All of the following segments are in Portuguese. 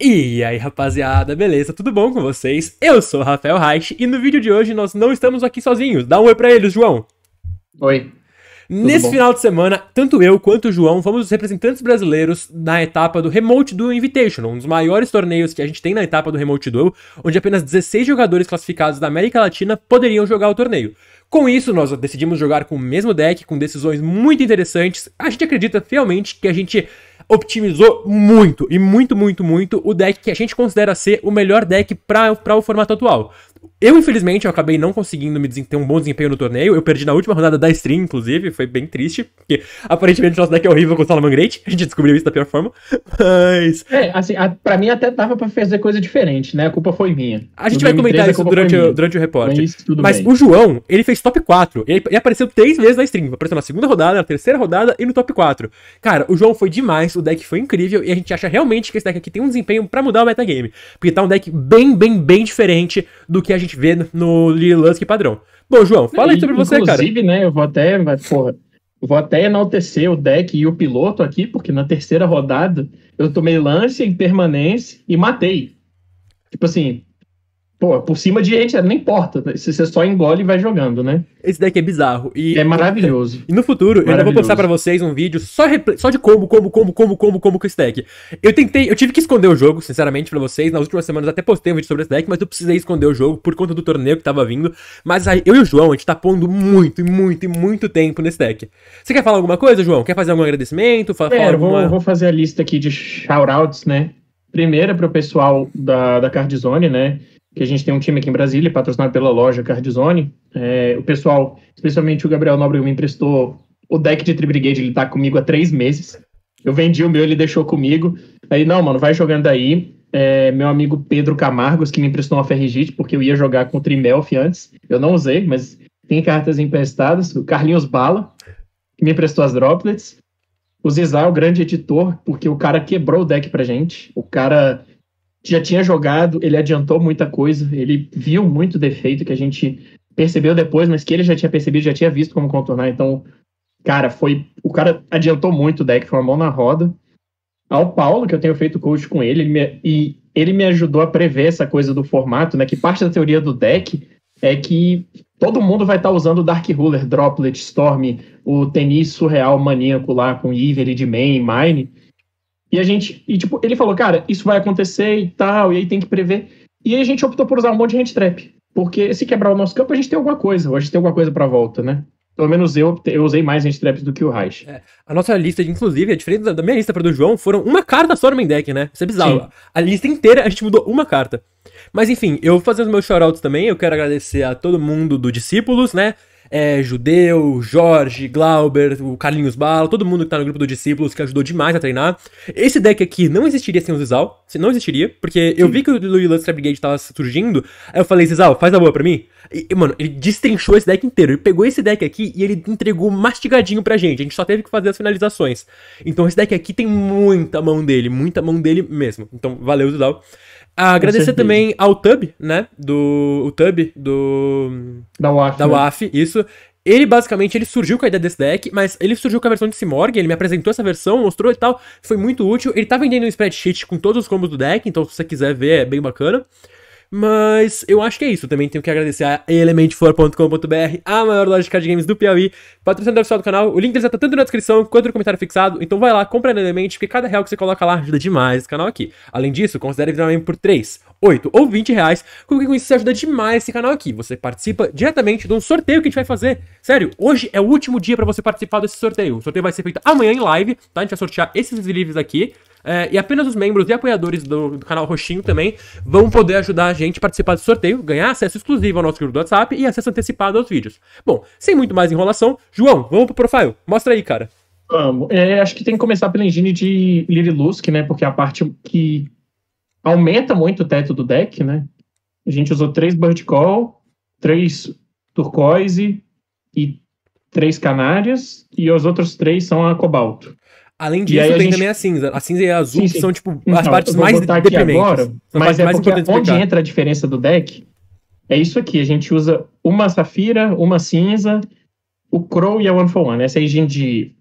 E aí, rapaziada, beleza? Tudo bom com vocês? Eu sou o Rafael Reich e no vídeo de hoje nós não estamos aqui sozinhos. Dá um oi pra eles, João. Oi. Nesse bom? final de semana, tanto eu quanto o João fomos os representantes brasileiros na etapa do Remote Duel Invitational, um dos maiores torneios que a gente tem na etapa do Remote Duel, onde apenas 16 jogadores classificados da América Latina poderiam jogar o torneio. Com isso, nós decidimos jogar com o mesmo deck, com decisões muito interessantes. A gente acredita realmente que a gente optimizou muito, e muito, muito, muito, o deck que a gente considera ser o melhor deck para o formato atual. Eu, infelizmente, eu acabei não conseguindo me ter um bom desempenho no torneio. Eu perdi na última rodada da stream, inclusive. Foi bem triste, porque aparentemente nosso deck é horrível com o Great A gente descobriu isso da pior forma. Mas. É, assim, a, pra mim até dava pra fazer coisa diferente, né? A culpa foi minha. A gente no vai comentar isso durante, o, durante o reporte. Mas, o João, ele fez top 4. Ele, ele apareceu três vezes na stream. Apareceu na segunda rodada, na terceira rodada e no top 4. Cara, o João foi demais, o deck foi incrível. E a gente acha realmente que esse deck aqui tem um desempenho pra mudar o metagame. Porque tá um deck bem, bem, bem diferente do que que a gente vê no Lil padrão. Bom, João, fala aí sobre você, Inclusive, cara. Inclusive, né, eu vou até, porra, vou até enaltecer o deck e o piloto aqui, porque na terceira rodada eu tomei lance em permanência e matei. Tipo assim, Pô, por cima de gente, nem importa. Né? Se você só engole e vai jogando, né? Esse deck é bizarro. E, é maravilhoso. E no futuro, eu ainda vou postar pra vocês um vídeo só, só de como, como, como, como, como, como com esse deck. Eu tentei, eu tive que esconder o jogo, sinceramente, pra vocês. Nas últimas semanas até postei um vídeo sobre esse deck, mas eu precisei esconder o jogo por conta do torneio que tava vindo. Mas aí, eu e o João, a gente tá pondo muito, muito, muito tempo nesse deck. Você quer falar alguma coisa, João? Quer fazer algum agradecimento? Fala, é, alguma... vou, vou fazer a lista aqui de shoutouts, né? Primeira é pro pessoal da, da Cardzone, né? que a gente tem um time aqui em Brasília, patrocinado pela loja Cardzone. É, o pessoal, especialmente o Gabriel Nobre, me emprestou o deck de Tribrigade, ele tá comigo há três meses. Eu vendi o meu, ele deixou comigo. Aí, não, mano, vai jogando aí. É, meu amigo Pedro Camargos, que me emprestou uma ferrigite, porque eu ia jogar com o Trimelf antes. Eu não usei, mas tem cartas emprestadas. O Carlinhos Bala, que me emprestou as droplets. O Zizar, o grande editor, porque o cara quebrou o deck pra gente. O cara já tinha jogado, ele adiantou muita coisa, ele viu muito defeito que a gente percebeu depois, mas que ele já tinha percebido, já tinha visto como contornar. Então, cara, foi. O cara adiantou muito o deck, foi uma mão na roda. Ao Paulo, que eu tenho feito coach com ele, ele me, e ele me ajudou a prever essa coisa do formato, né? Que parte da teoria do deck é que todo mundo vai estar tá usando Dark Ruler, Droplet, Storm, o tenis surreal maníaco lá com Iveri de Main e Mine. E a gente, e tipo, ele falou, cara, isso vai acontecer e tal, e aí tem que prever. E aí a gente optou por usar um monte de hand trap. Porque se quebrar o nosso campo, a gente tem alguma coisa, ou a gente tem alguma coisa para volta, né? Pelo menos eu, eu usei mais hand traps do que o Reich. É, a nossa lista, inclusive, a é diferença da minha lista para do João foram uma carta só no main deck, né? Isso é bizarro. Sim. A lista inteira a gente mudou uma carta. Mas enfim, eu fazendo meus shoutouts também, eu quero agradecer a todo mundo do Discípulos, né? é, Judeu, Jorge, Glauber, o Carlinhos Bala, todo mundo que tá no grupo dos discípulos que ajudou demais a treinar. Esse deck aqui não existiria sem o Zizal, não existiria, porque eu vi que o Louis Lustre Brigade tava surgindo, aí eu falei, Zizal, faz a boa pra mim. E, mano, ele destrinchou esse deck inteiro, ele pegou esse deck aqui e ele entregou mastigadinho pra gente, a gente só teve que fazer as finalizações. Então esse deck aqui tem muita mão dele, muita mão dele mesmo. Então valeu, Zizal. Ah, agradecer também ao Tub, né? Do. O Tub do. Da WAF. Da né? isso. Ele basicamente ele surgiu com a ideia desse deck, mas ele surgiu com a versão de Simorg, ele me apresentou essa versão, mostrou e tal, foi muito útil. Ele tá vendendo um spreadsheet com todos os combos do deck, então se você quiser ver é bem bacana. Mas eu acho que é isso. Também tenho que agradecer a elementfor.com.br, a maior loja de card games do Piauí, patrocinador oficial do canal. O link deles tá tanto na descrição quanto no comentário fixado. Então vai lá, compra na Element, porque cada real que você coloca lá ajuda demais esse canal aqui. Além disso, considere virar membro por 3, 8 ou 20 reais, porque com isso você ajuda demais esse canal aqui. Você participa diretamente de um sorteio que a gente vai fazer. Sério, hoje é o último dia para você participar desse sorteio. O sorteio vai ser feito amanhã em live, tá? A gente vai sortear esses livros aqui. É, e apenas os membros e apoiadores do, do, canal Roxinho também vão poder ajudar a gente a participar do sorteio, ganhar acesso exclusivo ao nosso grupo do WhatsApp e acesso antecipado aos vídeos. Bom, sem muito mais enrolação, João, vamos pro profile. Mostra aí, cara. Vamos. É, acho que tem que começar pela engine de Lily Lusk, né? Porque é a parte que aumenta muito o teto do deck, né? A gente usou três Bird Call, três Turquoise e três Canárias, e os outros três são a Cobalto. Além disso, tem gente... também a cinza. A cinza e a azul, sim, sim. são, tipo, então, as partes mais deprimentes. Agora, mas é mais porque onde entra a diferença do deck é isso aqui. A gente usa uma safira, uma cinza, o Crow e a One for One. Essa é engine de,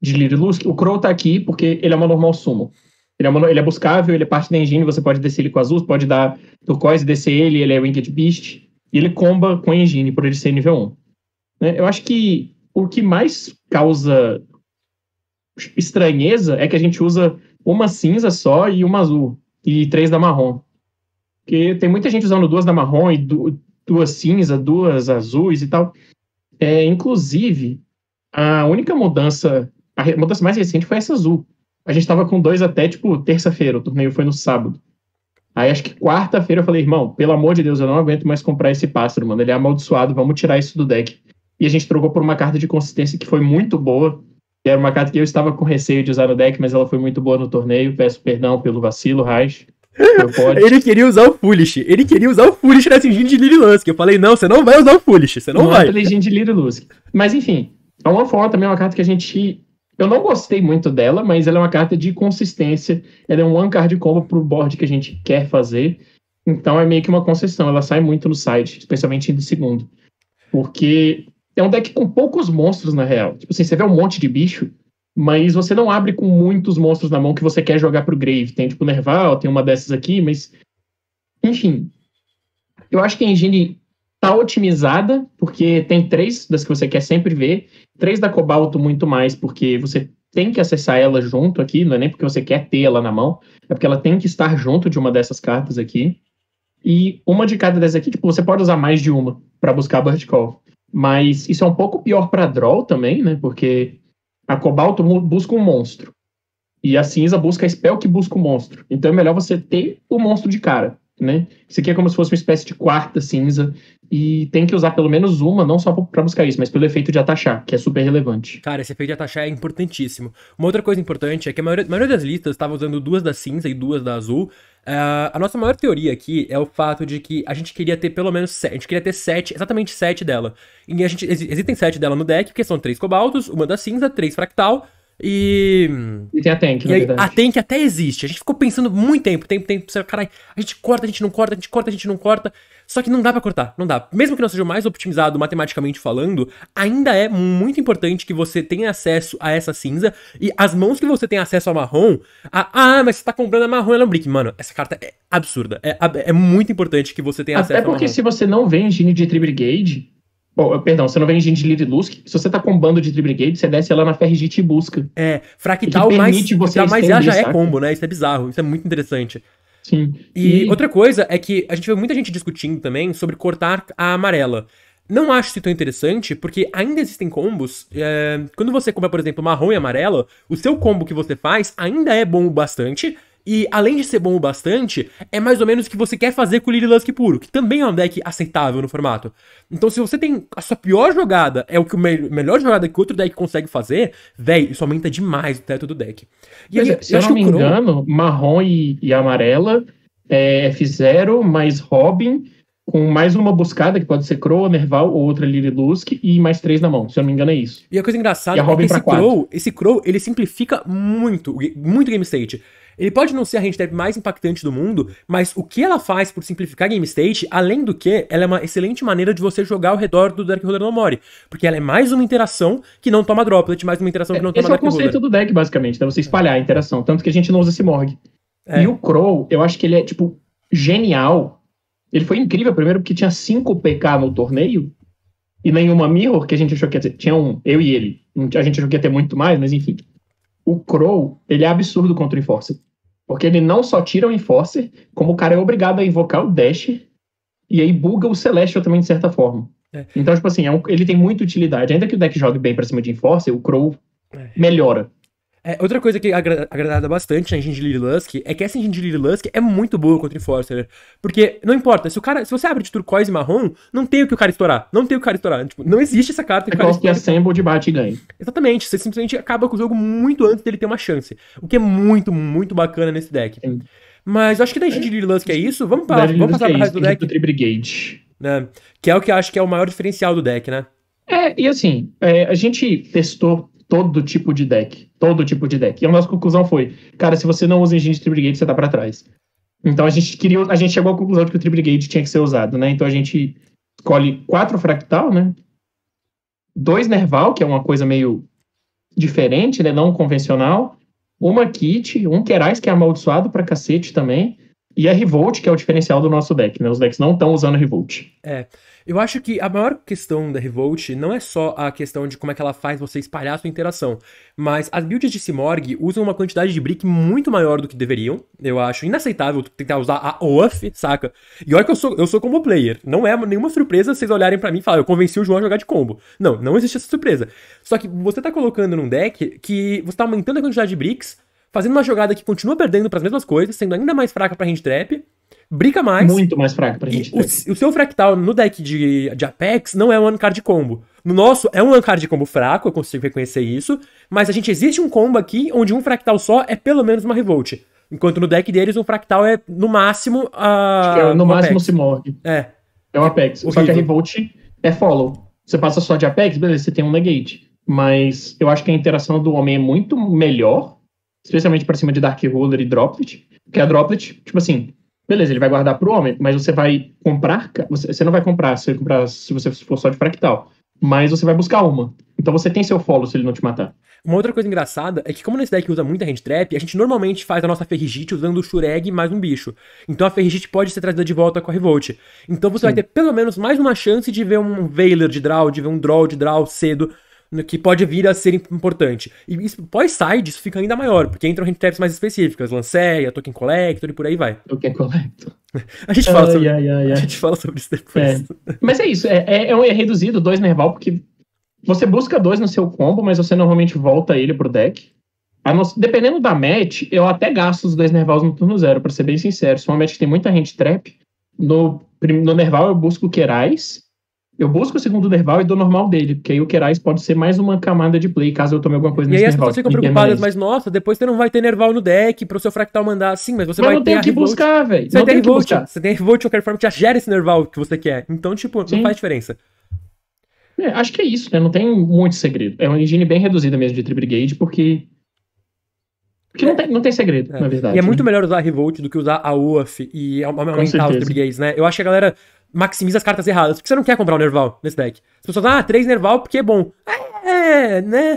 de Lirilus, O Crow tá aqui porque ele é uma normal sumo. Ele é, uma, ele é buscável, ele é parte da engine, você pode descer ele com azul, pode dar turquoise, descer ele, ele é Winged Beast. E ele comba com a engine por ele ser nível 1. Né? Eu acho que o que mais causa estranheza é que a gente usa uma cinza só e uma azul, e três da marrom. Porque tem muita gente usando duas da marrom e duas cinza, duas azuis e tal. É, inclusive, a única mudança, a mudança mais recente foi essa azul. A gente estava com dois até, tipo, terça-feira, o torneio foi no sábado. Aí acho que quarta-feira eu falei, irmão, pelo amor de Deus, eu não aguento mais comprar esse pássaro, mano. Ele é amaldiçoado, vamos tirar isso do deck. E a gente trocou por uma carta de consistência que foi muito boa, que era uma carta que eu estava com receio de usar no deck, mas ela foi muito boa no torneio. Peço perdão pelo vacilo, Raiz. Ele queria usar o Foolish. Ele queria usar o Foolish nessa engine de Lily Lusk. Eu falei, não, você não vai usar o Foolish, você não, não é vai. é de Lily Mas enfim, é uma forma também, é uma carta que a gente... Eu não gostei muito dela, mas ela é uma carta de consistência. Ela é um one card combo pro board que a gente quer fazer. Então é meio que uma concessão. Ela sai muito no site, especialmente do segundo. Porque é um deck com poucos monstros, na real. Tipo assim, você vê um monte de bicho, mas você não abre com muitos monstros na mão que você quer jogar pro Grave. Tem, tipo, Nerval, tem uma dessas aqui, mas. Enfim. Eu acho que a engine tá otimizada, porque tem três das que você quer sempre ver, três da Cobalto muito mais, porque você tem que acessar ela junto aqui, não é nem porque você quer ter ela na mão, é porque ela tem que estar junto de uma dessas cartas aqui. E uma de cada dessas aqui, tipo, você pode usar mais de uma para buscar a Bird Call. Mas isso é um pouco pior para Droll também, né? Porque a Cobalto busca um monstro. E a cinza busca a spell que busca o monstro. Então é melhor você ter o monstro de cara né? Isso aqui é como se fosse uma espécie de quarta cinza e tem que usar pelo menos uma, não só para buscar isso, mas pelo efeito de atachar, que é super relevante. Cara, esse efeito de atachar é importantíssimo. Uma outra coisa importante é que a maioria, a maioria das listas estava usando duas da cinza e duas da azul. Uh, a nossa maior teoria aqui é o fato de que a gente queria ter pelo menos sete, a gente queria ter sete, exatamente sete dela. E a gente, existem sete dela no deck, que são três cobaltos, uma da cinza, três fractal, e. E tem a Tank, na aí, A Tank até existe. A gente ficou pensando muito tempo, tempo, tempo. Caralho, a gente corta, a gente não corta, a gente corta, a gente não corta. Só que não dá para cortar, não dá. Mesmo que não seja o mais optimizado matematicamente falando, ainda é muito importante que você tenha acesso a essa cinza e as mãos que você tem acesso a marrom. A, ah, mas você tá comprando a marrom e um Lambrick. Mano, essa carta é absurda. É, é, é muito importante que você tenha Até ah, acesso é a marrom. Até porque se você não vem engine de Tri Brigade. Bom, perdão, você não vem de Gentility Lusk. Se você tá com um bando de Tribrigade, você desce lá na Ferrigite e busca. É, fractal mais. Você mais já, já é combo, né? Isso é bizarro, isso é muito interessante. Sim. E, e, outra coisa é que a gente vê muita gente discutindo também sobre cortar a amarela. Não acho isso tão interessante, porque ainda existem combos. É, quando você compra, por exemplo, marrom e amarelo, o seu combo que você faz ainda é bom o bastante e além de ser bom o bastante, é mais ou menos o que você quer fazer com o Lililusk puro, que também é um deck aceitável no formato. Então, se você tem a sua pior jogada, é o que o me melhor jogada que outro deck consegue fazer, véi, isso aumenta demais o teto do deck. E Mas, se eu, não me engano, marrom e, e amarela é F0 mais Robin com mais uma buscada, que pode ser Crow, Nerval ou outra Lililusk, e mais três na mão, se eu não me engano é isso. E a coisa engraçada e a Robin é que esse Crow, esse Crow, ele simplifica muito, muito game state. Ele pode não ser a handdev mais impactante do mundo, mas o que ela faz por simplificar game state, além do que, ela é uma excelente maneira de você jogar ao redor do Dark Roller no More, porque ela é mais uma interação que não toma droplet, mais uma interação que não é, toma Esse Dark é o conceito Roller. do deck, basicamente, né? Você espalhar a interação, tanto que a gente não usa esse morgue. É. E o Crow, eu acho que ele é, tipo, genial. Ele foi incrível, primeiro, porque tinha 5 PK no torneio, e nenhuma Mirror, que a gente achou que ia ter. Tinha um, eu e ele. A gente achou que ia ter muito mais, mas enfim. O Crow, ele é absurdo contra o Enforcer. Porque ele não só tira o Enforcer, como o cara é obrigado a invocar o Dash, e aí buga o Celestial também, de certa forma. É. Então, tipo assim, é um, ele tem muita utilidade. Ainda que o deck jogue bem pra cima de Enforcer, o Crow é. melhora. É, outra coisa que agra agradada bastante na Gingy Lusk é que essa Gingy Lusk é muito boa contra Enforcer. Porque não importa, se o cara. Se você abre de turquoise e marrom, não tem o que o cara estourar. Não tem o que o cara estourar. Tipo, não existe essa carta que é o cara. Que assemble de bate e ganha. Exatamente. Você simplesmente acaba com o jogo muito antes dele ter uma chance. O que é muito, muito bacana nesse deck. Sim. Mas acho que da Gingy Lusk é isso. Vamos, pra, vamos passar é pra resto do deck. Do tipo Brigade. Né? Que é o que eu acho que é o maior diferencial do deck, né? É, e assim, é, a gente testou todo tipo de deck. Todo tipo de deck. E a nossa conclusão foi, cara, se você não usa engine de Tribute você tá pra trás. Então a gente queria, a gente chegou à conclusão de que o Tribute tinha que ser usado, né? Então a gente escolhe quatro fractal, né? Dois nerval, que é uma coisa meio diferente, né? Não convencional. Uma kit, um Kerais, que é amaldiçoado pra cacete também. E a Revolt, que é o diferencial do nosso deck, né? Os decks não estão usando Revolt. É. Eu acho que a maior questão da Revolt não é só a questão de como é que ela faz você espalhar a sua interação, mas as builds de Simorg usam uma quantidade de brick muito maior do que deveriam. Eu acho inaceitável tentar usar a OAF, saca? E olha que eu sou, eu sou combo player. Não é nenhuma surpresa vocês olharem para mim e falar, eu convenci o João a jogar de combo. Não, não existe essa surpresa. Só que você tá colocando num deck que você tá aumentando a quantidade de bricks, fazendo uma jogada que continua perdendo para as mesmas coisas, sendo ainda mais fraca para hand trap brica mais. Muito mais fraca pra gente. O, o, seu fractal no deck de, de Apex não é um card combo. No nosso é um card combo fraco, eu consigo reconhecer isso, mas a gente existe um combo aqui onde um fractal só é pelo menos uma revolt. Enquanto no deck deles um fractal é no máximo a. é no máximo Apex. se morre. É. É um Apex. Só que a revolt é follow. Você passa só de Apex, beleza, você tem um negate. Mas eu acho que a interação do homem é muito melhor, especialmente para cima de Dark Ruler e Droplet. Porque a Droplet, tipo assim, Beleza, ele vai guardar para o homem, mas você vai comprar. Você não vai comprar se, comprar se você for só de fractal. Mas você vai buscar uma. Então você tem seu follow se ele não te matar. Uma outra coisa engraçada é que, como nesse deck usa muita hand trap, a gente normalmente faz a nossa ferrigite usando o Shureg mais um bicho. Então a ferrigite pode ser trazida de volta com a Revolt. Então você Sim. vai ter pelo menos mais uma chance de ver um Veiler de draw, de ver um draw de draw cedo que pode vir a ser importante. E pós-side, isso fica ainda maior, porque entram hand traps mais específicas, Lanceia, Token Collector e por aí vai. Token Collector. A gente, fala uh, sobre, yeah, yeah, yeah. a gente fala sobre isso depois. É. Mas é isso, é, é, é um é reduzido, dois nerval, porque você busca dois no seu combo, mas você normalmente volta ele pro deck. dependendo da match, eu até gasto os dois nervals no turno zero, pra ser bem sincero. Se é uma match tem muita hand trap, no, no nerval eu busco Querais, eu busco o segundo Nerval e dou normal dele, porque aí o kerai's pode ser mais uma camada de play, caso eu tome alguma coisa e nesse E aí as pessoas ficam preocupadas, mas nossa, depois você não vai ter Nerval no deck pro seu fractal mandar. Sim, mas você mas vai não ter. tem que buscar, velho. Você não tem Revolt, você tem Revolt de qualquer forma que já gera esse Nerval que você quer. Então, tipo, Sim. não faz diferença. É, acho que é isso, né? Não tem muito segredo. É uma engine bem reduzida mesmo de Tri-Brigade, porque porque não é. tem, não tem segredo, é. na verdade. E é né? muito melhor usar a Revolt do que usar a UAF e aumentar os brigades, né? Eu acho que a galera maximiza as cartas erradas. Porque você não quer comprar o um Nerval nesse deck. As pessoas, ah, três Nerval porque é bom. É, né?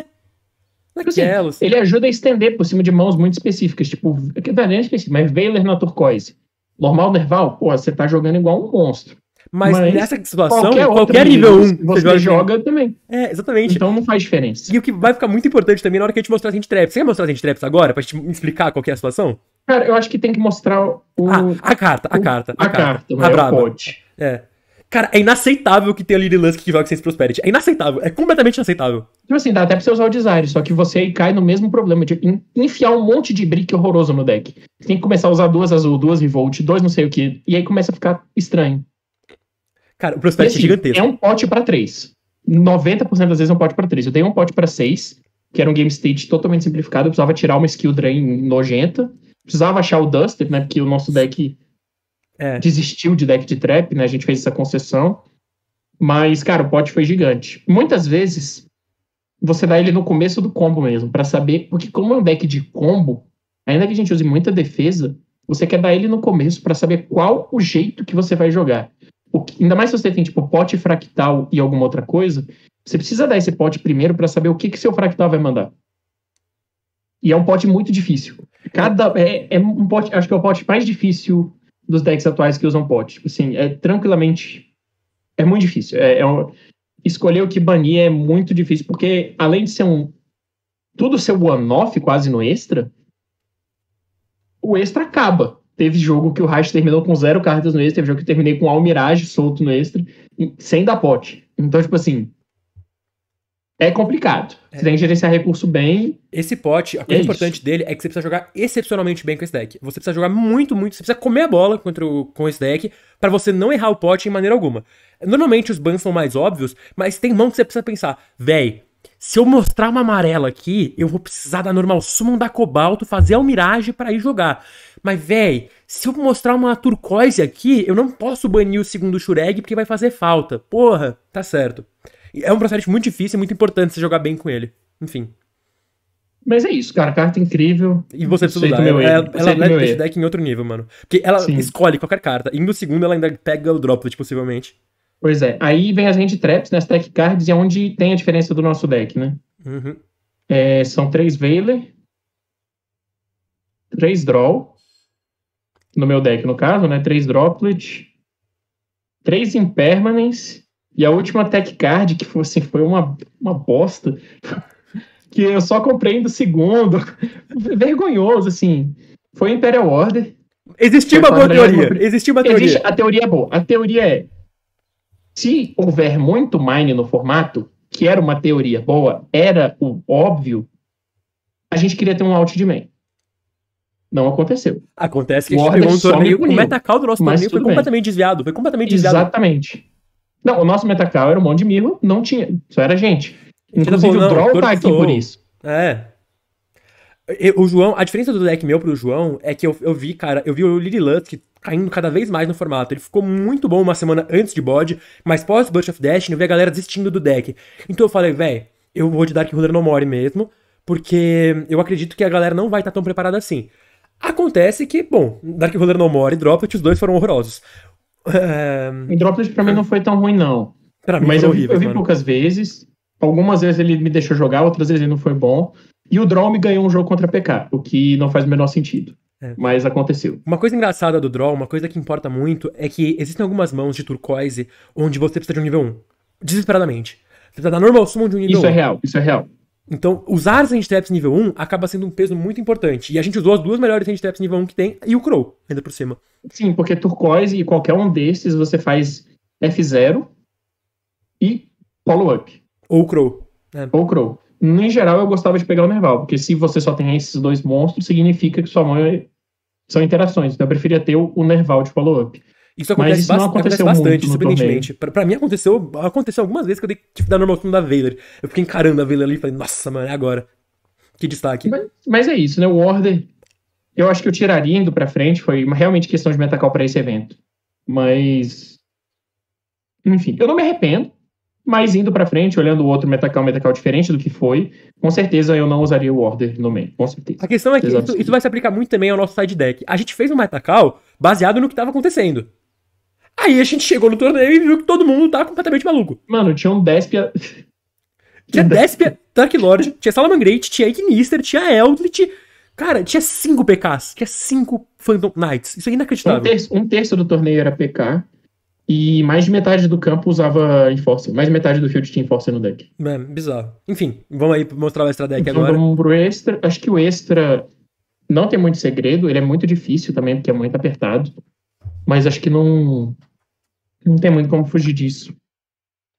Tipo Naquelas. Assim, assim, ele ajuda a estender por cima de mãos muito específicas, tipo, que não é específico, mas Veiler na turquoise. Normal Nerval, pô, você tá jogando igual um monstro. Mas, mas nessa situação, qualquer, qualquer nível 1 você, joga, assim. joga também. É, exatamente. Então não faz diferença. E o que vai ficar muito importante também na hora que a gente mostrar as traps. Você quer mostrar as traps agora pra gente explicar qual é a situação? Cara, eu acho que tem que mostrar o. Ah, a carta, a o, carta. A, a carta, carta, a carta. O pote. É. Cara, é inaceitável que tenha Lily Lusk que joga sem Prosperity. É inaceitável. É completamente inaceitável. Tipo assim, dá até pra você usar o design, só que você aí cai no mesmo problema de enfiar um monte de brick horroroso no deck. Você tem que começar a usar duas azul, duas Revolt, dois não sei o que, e aí começa a ficar estranho. Cara, o Prosperity é assim, é gigantesco. É um pote para três. 90% das vezes é um pote para três. Eu dei um pote para seis, que era um game stage totalmente simplificado. Eu precisava tirar uma skill drain nojenta. Precisava achar o Duster, né? Porque o nosso deck é. desistiu de deck de trap, né? A gente fez essa concessão. Mas, cara, o pote foi gigante. Muitas vezes você dá ele no começo do combo mesmo, para saber, porque como é um deck de combo, ainda que a gente use muita defesa, você quer dar ele no começo para saber qual o jeito que você vai jogar. Que, ainda mais se você tem tipo pote fractal e alguma outra coisa, você precisa dar esse pote primeiro para saber o que que seu fractal vai mandar. E é um pote muito difícil. Cada é, é um pote, acho que é o pote mais difícil dos decks atuais que usam pot. Tipo assim, é tranquilamente. É muito difícil. É, é um, escolher o que banir é muito difícil, porque além de ser um. Tudo ser one-off, quase no extra, o extra acaba. Teve jogo que o Reich terminou com zero cartas no extra, teve jogo que eu terminei com Almirage solto no extra, sem dar pote. Então, tipo assim, é complicado. É. Você tem que gerenciar recurso bem. Esse pote, a coisa é importante isso. dele é que você precisa jogar excepcionalmente bem com esse deck. Você precisa jogar muito, muito. Você precisa comer a bola contra o, com esse deck para você não errar o pote em maneira alguma. Normalmente os bans são mais óbvios, mas tem mão que você precisa pensar, véi. Se eu mostrar uma amarela aqui, eu vou precisar da normal summon da cobalto, fazer o mirage para ir jogar. Mas, véi, se eu mostrar uma turquoise aqui, eu não posso banir o segundo Shureg porque vai fazer falta. Porra, tá certo. É um processo muito difícil e muito importante você jogar bem com ele. Enfim. Mas é isso, cara. Carta é incrível. E você precisa usar. Ela, ela, ela leva esse deck em outro nível, mano. Porque ela Sim. escolhe qualquer carta. E no segundo ela ainda pega o droplet, possivelmente. Pois é. Aí vem as hand traps, né? As tech cards, e é onde tem a diferença do nosso deck, né? Uhum. É, são três Veiler. Três draw. No meu deck, no caso, né? Três droplet. Três impermanence. E a última Tech Card, que foi, assim, foi uma, uma bosta, que eu só comprei no segundo. Vergonhoso, assim. Foi Imperial Order. Existia uma boa teoria. Uma... Existia uma teoria. Existe, a teoria é boa. A teoria é: se houver muito mine no formato, que era uma teoria boa, era o óbvio, a gente queria ter um out de main. Não aconteceu. Acontece que o a gente pegou um torneio. O metacal do nosso torneio foi completamente bem. desviado. Foi completamente desviado. Exatamente. Não, o nosso Metacal era um monte de mirro, não tinha, só era gente. Inclusive não, o Droll tá aqui por isso. É. O João, a diferença do deck meu pro João é que eu, eu vi, cara, eu vi o Lily Lusk caindo cada vez mais no formato. Ele ficou muito bom uma semana antes de bode, mas pós Butch of Dash, eu vi a galera desistindo do deck. Então eu falei, véi, eu vou de Dark Ruler no More mesmo, porque eu acredito que a galera não vai estar tá tão preparada assim. Acontece que, bom, Dark Roller No More e Droplet, os dois foram horrorosos. Um... pra mim não foi tão ruim, não. Pra mim Mas eu, horrível, vi, eu vi poucas vezes. Algumas vezes ele me deixou jogar, outras vezes ele não foi bom. E o Draw me ganhou um jogo contra PK, o que não faz o menor sentido. É. Mas aconteceu. Uma coisa engraçada do Draw, uma coisa que importa muito, é que existem algumas mãos de turquoise onde você precisa de um nível 1. Desesperadamente. Você precisa dar normal summon de um nível isso 1. Isso é real, isso é real. Então, usar as handicaps nível 1 acaba sendo um peso muito importante. E a gente usou as duas melhores handicaps nível 1 que tem e o Crow, ainda por cima. Sim, porque turquoise e qualquer um desses você faz F0 e follow-up. Ou Crow. É. Ou Crow. Em geral, eu gostava de pegar o Nerval, porque se você só tem esses dois monstros, significa que sua mão é... são interações. Então, eu preferia ter o Nerval de follow-up. Isso acontece, isso ba acontece bastante, surpreendentemente. Pra, pra, mim aconteceu, aconteceu algumas vezes que eu dei tipo, da normal da Veiler. Eu fiquei encarando a Veiler ali e falei, nossa, mano, é agora. Que destaque. Mas, mas, é isso, né? O Order, eu acho que eu tiraria indo pra frente, foi realmente questão de metacal para esse evento. Mas. Enfim, eu não me arrependo, mas indo pra frente, olhando o outro metacal, metacal diferente do que foi, com certeza eu não usaria o Order no meio, com certeza. A questão é que isso, isso, vai se aplicar muito também ao nosso side deck. A gente fez um metacal baseado no que estava acontecendo. Aí a gente chegou no torneio e viu que todo mundo tá completamente maluco. Mano, tinha um Despia. Tinha Despia, Dark Lord, tinha Salamangreat, tinha Ignister, tinha Eldritch. Cara, tinha 5 PKs, tinha 5 Phantom Knights. Isso é inacreditável. Um terço, um terço, do torneio era PK. E mais de metade do campo usava Enforcer. Mais de metade do field tinha Enforcer no deck. É, bizarro. Enfim, vamos aí mostrar o extra deck então, agora. Vamos pro extra. Acho que o extra não tem muito segredo. Ele é muito difícil também, porque é muito apertado mas acho que não, não tem muito como fugir disso.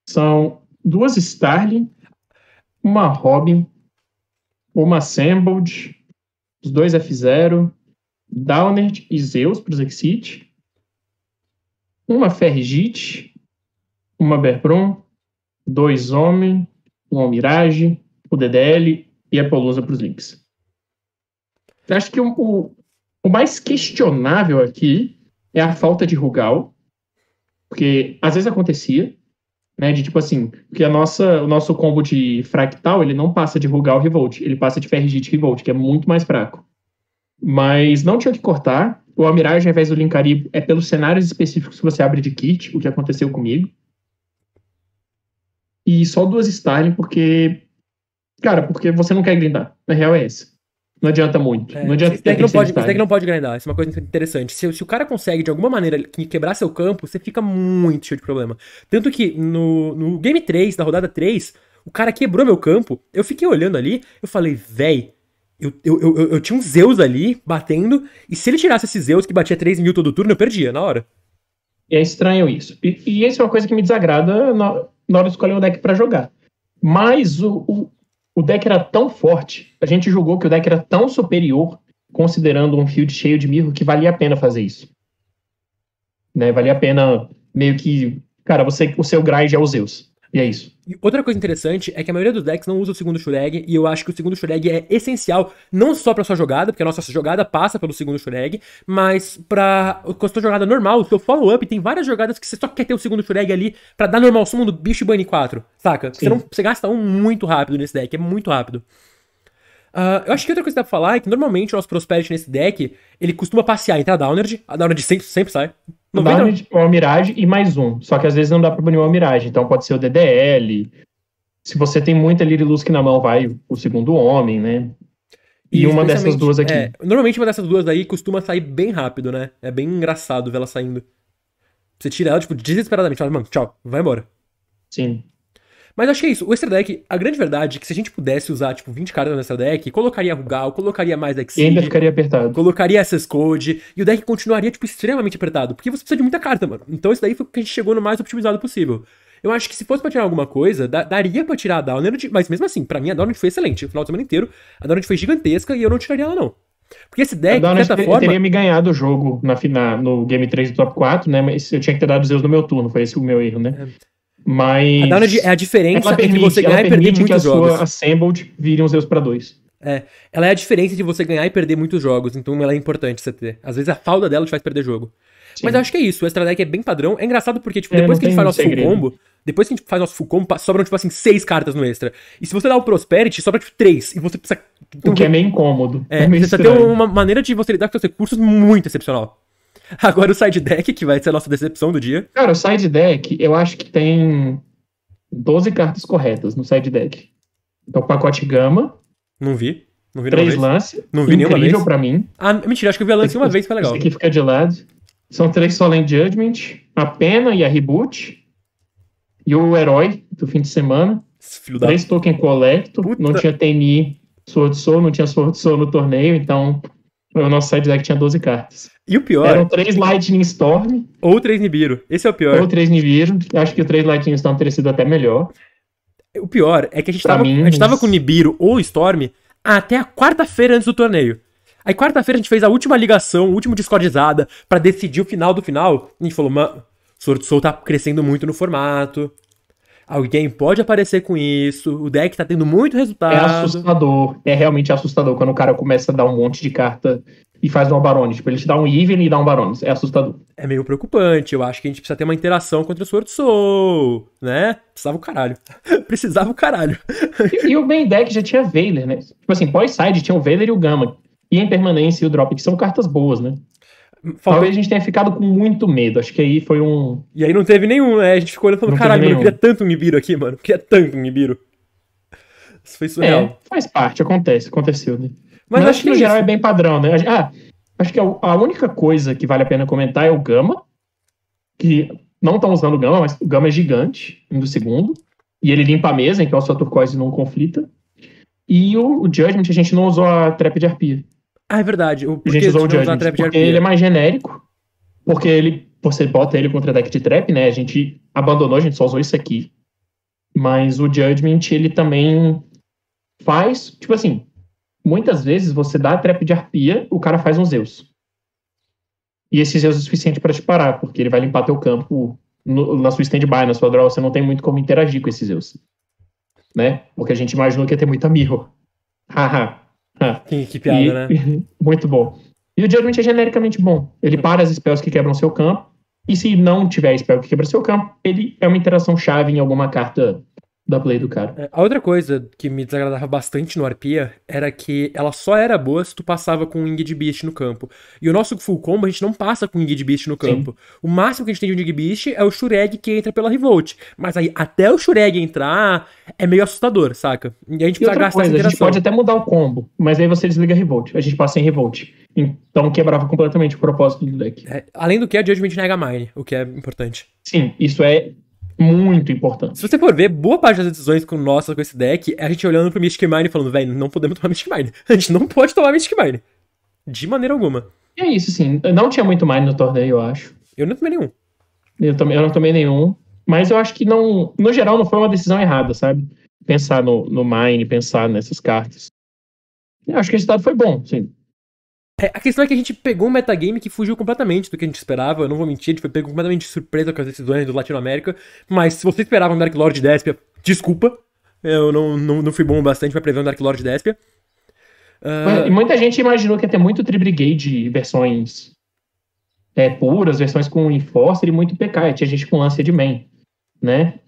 São duas Starling, uma Robin, uma Assembled, os dois F0, Downer e Zeus para os Exit, uma Fergit, uma Berbron, dois Homem, um Mirage, o DDL e a Polusa para os Links. Acho que o, o, o mais questionável aqui é a falta de rugal, porque às vezes acontecia, né, de tipo assim, porque a nossa, o nosso combo de fractal, ele não passa de rugal revolt, ele passa de ferrigite revolt, que é muito mais fraco. Mas não tinha que cortar, o Almirage, ao invés do Linkari, é pelos cenários específicos que você abre de kit, o que aconteceu comigo. E só duas Starling, porque. Cara, porque você não quer grindar. Na real é essa não adianta muito. É, não adianta ter não pode, stack não pode grindar, isso é uma coisa interessante. Se, se, o cara consegue, de alguma maneira, quebrar seu campo, você fica muito cheio de problema. Tanto que no, no game 3, na rodada 3, o cara quebrou meu campo, eu fiquei olhando ali, eu falei, véi, eu, eu, eu, eu, tinha um Zeus ali batendo, e se ele tirasse esse Zeus que batia 3 mil todo turno, eu perdia na hora. É estranho isso. E, e essa é uma coisa que me desagrada na, na hora de escolher um deck para jogar. Mas o, o, o deck era tão forte, a gente julgou que o deck era tão superior, considerando um field cheio de mirro, que valia a pena fazer isso. Né? Valia a pena meio que. Cara, você, o seu grind é o Zeus. E é isso outra coisa interessante é que a maioria dos decks não usa o segundo Shureg, e eu acho que o segundo Shureg é essencial, não só pra sua jogada, porque a nossa jogada passa pelo segundo Shureg, mas pra com a sua jogada normal, o seu follow-up, tem várias jogadas que você só quer ter o segundo Shureg ali pra dar normal sumo do bicho e banir 4, saca? Você, não, você, gasta um muito rápido nesse deck, é muito rápido. Uh, eu acho que outra coisa que dá pra falar é que normalmente o nosso Prosperity nesse deck, ele costuma passear entre a Downard, a Downard sempre, sempre sai, não dá pra banir o Mirage e mais um. Só que às vezes não dá pra banir o Mirage. Então pode ser o DDL. Se você tem muita Lirilusk na mão, vai o segundo homem, né? E, e uma dessas duas aqui. É, normalmente uma dessas duas aí costuma sair bem rápido, né? É bem engraçado vê-la saindo. Você tira ela, tipo, desesperadamente. Fala, mano, tchau, vai embora. Sim. Mas acho que é isso. O extra deck, a grande verdade é que se a gente pudesse usar, tipo, 20 cartas no extra deck, colocaria Rugal, colocaria mais Exceed. E ainda ficaria apertado. Colocaria essas Code. E o deck continuaria, tipo, extremamente apertado. Porque você precisa de muita carta, mano. Então isso daí foi que a gente chegou no mais optimizado possível. Eu acho que se fosse pra tirar alguma coisa, da, daria pra tirar a Downed, mas mesmo assim, pra mim a Downed foi é excelente. O final de semana inteiro, a Downed foi é gigantesca e eu não tiraria ela, não. Porque esse deck, de certa forma... teria me ganhado o jogo na, na, no Game 3 do Top 4, né? Mas eu tinha que ter dado Zeus no meu turno, foi esse o meu erro, né? É. Mas. A é a diferença permite, entre você ganhar e perder que muitos que a jogos. Sua assembled virem os erros para dois. É, ela é a diferença de você ganhar e perder muitos jogos, então ela é importante você ter. Às vezes a falda dela te faz perder jogo. Sim. Mas eu acho que é isso, o Extra Deck é bem padrão. É engraçado porque, tipo, é, depois que a gente faz nosso segredo. full combo, depois que a gente faz nosso full combo, sobram, tipo assim, seis cartas no extra. E se você dá o Prosperity, sobra, tipo, três. E você precisa. Então, o que é meio incômodo. É, é meio você precisa ter uma maneira de você lidar com seus recursos muito excepcional. Agora o side deck, que vai ser a nossa decepção do dia. Cara, o side deck, eu acho que tem 12 cartas corretas no side deck. Então, pacote gama. Não vi. Não vi Três lances. Não vi nenhuma vez. Incrível pra mim. Ah, mentira, acho que eu vi a lance uma vez, foi legal. Esse aqui fica de lado. São três Solemn Judgment, a Pena e a Reboot. E o Herói do fim de semana. três da... token colecto. Puta. Não tinha TNI Sword Soul, não tinha Sword Soul no torneio, então o nosso side deck tinha 12 cartas. E o pior. Eram três Lightning Storm. Ou três Nibiru. Esse é o pior. Ou três Nibiru. Eu acho que o três Lightning Storm teria sido até melhor. O pior é que a gente, estava tava, mim, a gente tava com Nibiru ou Storm até a quarta-feira antes do torneio. Aí quarta-feira a gente fez a última ligação, o último discordizada para decidir o final do final. E a gente falou, mano, Soul tá crescendo muito no formato. Alguém pode aparecer com isso. O deck tá tendo muito é resultado. É assustador. É realmente assustador quando o cara começa a dar um monte de carta e faz um Barones. Tipo, ele te dá um Even e dá um Barones. É assustador. É meio preocupante. Eu acho que a gente precisa ter uma interação contra o Sword Soul, né? Precisava o caralho. Precisava o caralho. e, e, o main deck já tinha Veiler, né? Tipo assim, pós-side tinha o Veiler e o Gama. E em permanência e o Drop, que são cartas boas, né? Talvez a gente tenha ficado com muito medo. Acho que aí foi um. E aí não teve nenhum, né? A gente ficou olhando e falou: caralho, mano, eu queria tanto um Nibiru aqui, mano. Eu queria é tanto um Nibiru. Isso foi surreal. É, faz parte, acontece, aconteceu, né? Mas, Mas acho que no é geral é bem padrão, né? Ah, acho que a única coisa que vale a pena comentar é o Gama. Que não estão usando o Gama, mas o Gama é gigante, um do segundo. E ele limpa a mesa, então a sua turquoise não conflita. E o, o Judgment, a gente não usou a trap de arpia. Ah, é verdade. O, gente usou o Judgment? Trap porque ele é mais genérico. Porque ele, você bota ele contra deck de trap, né? A gente abandonou, a gente só usou isso aqui. Mas o Judgment, ele também faz, tipo assim, muitas vezes você dá trap de arpia, o cara faz um Zeus. E esse Zeus é suficiente para te parar, porque ele vai limpar teu campo no, na sua stand-by, na sua draw, você não tem muito como interagir com esses Zeus. Né? Porque a gente imaginou que ia ter muita Mirror. Haha. Que, que piada, e, né? muito bom. E o Judgment é genericamente bom. Ele para as spells que quebram seu campo, e se não tiver spell que quebra seu campo, ele é uma interação chave em alguma carta da play do cara. É, a outra coisa que me desagradava bastante no Arpia era que ela só era boa se tu passava com o Ingrid Beast no campo. E o nosso full combo a gente não passa com o Ingrid Beast no campo. Sim. O máximo que a gente tem de Ingrid Beast é o Shureg que entra pela Revolt. Mas aí, até o Shureg entrar, é meio assustador, saca? E a gente e precisa gastar coisa, essa A gente pode até mudar o combo, mas aí você desliga a Revolt. A gente passa em Revolt. Então quebrava completamente o propósito do deck. É, além do que, a Judgment nega mine, o que é importante. Sim, isso é muito importante. Se você for ver, boa parte das decisões com nossas com esse deck é a gente olhando pro Mystic Mine e falando, velho, não podemos tomar Mystic Mine. A gente não pode tomar Mystic Mine. De maneira alguma. E é isso, sim. Não tinha muito Mine no torneio, eu acho. Eu não tomei nenhum. Eu, tomei, eu não tomei nenhum. Mas eu acho que não. No geral, não foi uma decisão errada, sabe? Pensar no, no Mine, pensar nessas cartas. Eu acho que o resultado foi bom. sim é, a questão é que a gente pegou um metagame que fugiu completamente do que a gente esperava. Eu não vou mentir, a gente foi pego completamente de surpresa com as decisões do Latinoamérica. Mas se você esperava um Dark Lord Despia, desculpa. Eu não, não, não fui bom o bastante para prever um Dark Lord Despia. Uh... E muita gente imaginou que ia ter muito Tribrigade, versões é, puras, versões com Enforcer e muito PK. Tinha gente com Lancer de main, né?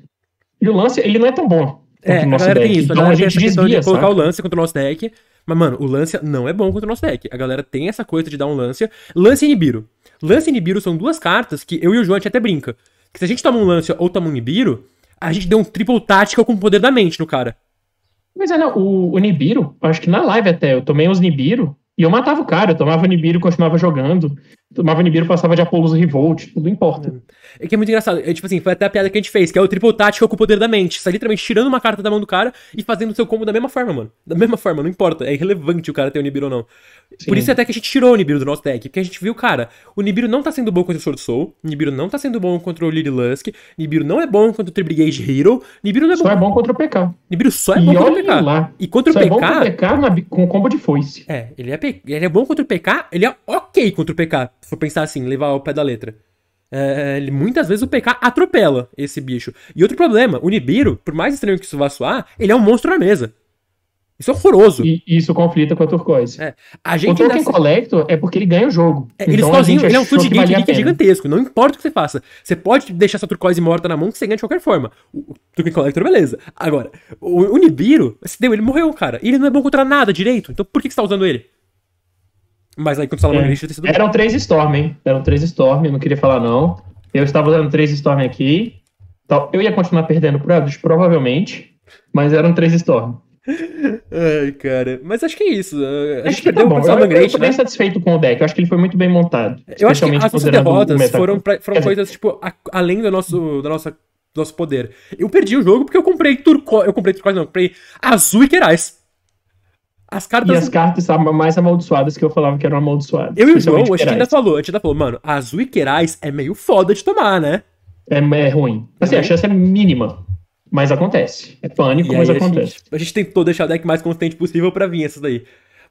E o Lancer, ele não é tão bom é, a galera deck. tem isso. A então, galera então, a gente desvia, de colocar o lance contra o nosso deck. Mas, mano, o lance não é bom contra o nosso deck. A galera tem essa coisa de dar um lance. Lance e Nibiru. Lance e Nibiru são duas cartas que eu e o João até brinca. Que se a gente toma um lance ou toma um Nibiru, a gente deu um triple tática com o poder da mente no cara. Mas é, não, o, o Nibiru, acho que na live até, eu tomei uns Nibiru e eu matava o cara, eu tomava o Nibiru e continuava jogando. Tomava Nibiru passava de Apollos Revolt, tudo importa. É. é que é muito engraçado. É, tipo assim, foi até a piada que a gente fez, que é o triple tático com o poder da mente. Você tá literalmente tirando uma carta da mão do cara e fazendo o seu combo da mesma forma, mano. Da mesma forma, não importa. É irrelevante o cara ter o Nibiru ou não. Sim. Por isso até que a gente tirou o Nibiru do nosso deck, porque a gente viu, cara, o Nibiru não tá sendo bom contra o Sword Soul, Nibiru não tá sendo bom contra o Lily Lusk, Nibiru não é bom contra o Tribrigade Hero, Nibiru não é só bom. Só é bom contra o PK. Nibiru só é bom contra o PK. Lá. E contra só o PK. É bom contra o PK na... com combo de foice. É, ele é, ele é bom contra o PK, ele é ok contra o PK. Se for pensar assim, levar ao pé da letra. É, é muitas vezes o PK atropela esse bicho. E outro problema, o Nibiru, por mais estranho que isso vá soar, ele é um monstro na mesa. Isso é horroroso. E isso conflita com a turquoise. É. A gente o Token ainda... Collector é porque ele ganha o jogo. É, então ele sozinho, ele é um field gate que é gigantesco. Não importa o que você faça. Você pode deixar sua turquoise morta na mão que você ganha de qualquer forma. O, o Token Collector, beleza. Agora, o, o Nibiru, se deu, ele morreu, cara. E ele não é bom contra nada direito. Então por que, que você tá usando ele? Mas aí quando você é. lista, sido... Eram três Storm, hein? Eram três Storm, eu não queria falar não. Eu estava usando três Storm aqui. Então, eu ia continuar perdendo pro Elvis, provavelmente. Mas eram três Storm. Ai, cara. Mas acho que é isso. Acho, que, tá bom. Eu, Great, eu tô bem né? satisfeito com o deck. Eu acho que ele foi muito bem montado. Eu acho que as nossas derrotas foram, pra, foram coisas, tipo, a, além do nosso, da nossa, do nosso poder. Eu perdi o jogo porque eu comprei turco... Eu comprei turco, não, eu comprei azul e querais. As cartas... E as cartas mais amaldiçoadas que eu falava que eram amaldiçoadas. Eu e o João, a gente ainda falou, a gente ainda falou, mano, azul e querais é meio foda de tomar, né? É, é ruim. Assim, é a uhum. chance é mínima. Mas acontece. É pânico, e mas acontece. A gente, a gente tentou deixar o deck mais consistente possível para vir essas daí.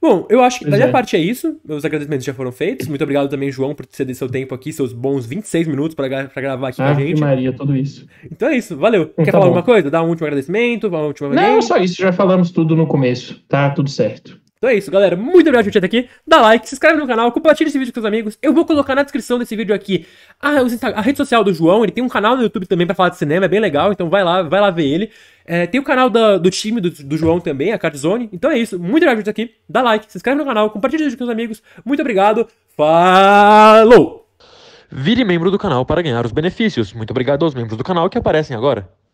Bom, eu acho que da minha é. parte é isso. Os agradecimentos já foram feitos. Muito obrigado também, João, por ceder seu tempo aqui, seus bons 26 minutos para gra gravar aqui ah, com a gente. Maria, tudo isso. Então é isso, valeu. Então, Quer tá falar bom. alguma coisa? Dá um último agradecimento, uma última Não, é só isso, já falamos tudo no começo. Tá tudo certo. Então é isso, galera. Muito obrigado por assistir aqui. Dá like, se inscreve no canal, compartilha esse vídeo com seus amigos. Eu vou colocar na descrição desse vídeo aqui ah, a, a rede social do João. Ele tem um canal no YouTube também para falar de cinema, é bem legal. Então vai lá, vai lá ver ele. É, tem o canal da, do time do, do, João também, a Cardzone. Então é isso. Muito obrigado por assistir aqui. Dá like, se inscreve no canal, compartilha esse vídeo com seus amigos. Muito obrigado. Falou! Vire membro do canal para ganhar os benefícios. Muito obrigado aos membros do canal que aparecem agora.